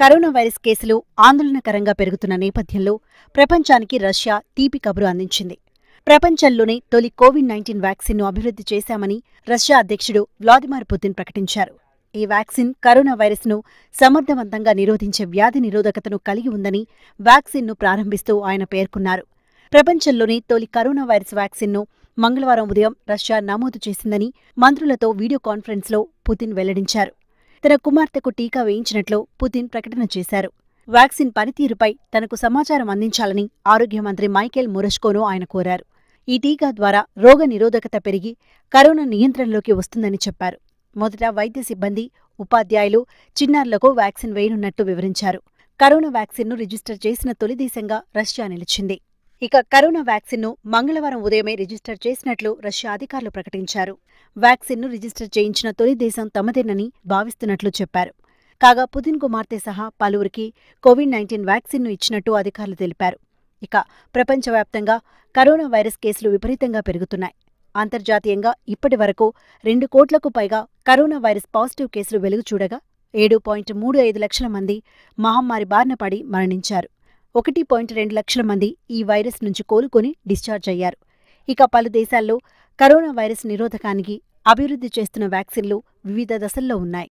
corona virus కేసులు ఆందోళనకరంగా పెరుగుతున్న నేపథ్యంలో ప్రపంచానికి రష్యా తీపి కబురు అందించింది ప్రపంచంలోనే తొలి కోవిడ్ నైన్టీన్ వ్యాక్సిన్ను అభివృద్ధి చేశామని రష్యా అధ్యక్షుడు వ్లాదిమిర్ పుతిన్ ప్రకటించారు ఈ వ్యాక్సిన్ కరోనా వైరస్ను సమర్థవంతంగా నిరోధించే వ్యాధి నిరోధకతను కలిగి ఉందని వ్యాక్సిన్ను ప్రారంభిస్తూ ఆయన పేర్కొన్నారు ప్రపంచంలోని తొలి కరోనా వైరస్ వ్యాక్సిన్ను మంగళవారం ఉదయం రష్యా నమోదు చేసిందని మంత్రులతో వీడియో కాన్ఫరెన్స్లో పుతిన్ వెల్లడించారు తన కుమార్తెకు టీకా వేయించినట్లు పుతిన్ ప్రకటన చేశారు వ్యాక్సిన్ పనితీరుపై తనకు సమాచారం అందించాలని ఆరోగ్యమంత్రి మైకేల్ మురష్కోను ఆయన కోరారు ఈ టీకా ద్వారా రోగ నిరోధకత పెరిగి కరోనా నియంత్రణలోకి వస్తుందని చెప్పారు మొదట వైద్య సిబ్బంది ఉపాధ్యాయులు చిన్నారులకు వ్యాక్సిన్ వేయనున్నట్టు వివరించారు కరోనా వ్యాక్సిన్ను రిజిస్టర్ చేసిన తొలిదేశంగా రష్యా నిలిచింది ఇక కరోనా వ్యాక్సిన్ను మంగళవారం ఉదయమే రిజిస్టర్ చేసినట్లు రష్యా అధికారులు ప్రకటించారు వ్యాక్సిన్ను రిజిస్టర్ చేయించిన తొలి దేశం తమదేనని భావిస్తున్నట్లు చెప్పారు కాగా పుతిన్ కుమార్తె సహా పలువురికి కోవిడ్ నైన్టీన్ వ్యాక్సిన్ను ఇచ్చినట్టు అధికారులు తెలిపారు ఇక ప్రపంచవ్యాప్తంగా కరోనా వైరస్ కేసులు విపరీతంగా పెరుగుతున్నాయి అంతర్జాతీయంగా ఇప్పటి వరకు రెండు కోట్లకు పైగా కరోనా వైరస్ పాజిటివ్ కేసులు వెలుగుచూడగా ఏడు పాయింట్ మూడు ఐదు లక్షల మంది మహమ్మారి బారిన పడి మరణించారు ఒకటి పాయింట్ రెండు లక్షల మంది ఈ వైరస్ నుంచి కోలుకొని డిశ్చార్జ్ అయ్యారు ఇక పలు దేశాల్లో కరోనా వైరస్ నిరోధకానికి అభివృద్ధి చేస్తున్న వ్యాక్సిన్లు వివిధ దశల్లో ఉన్నాయి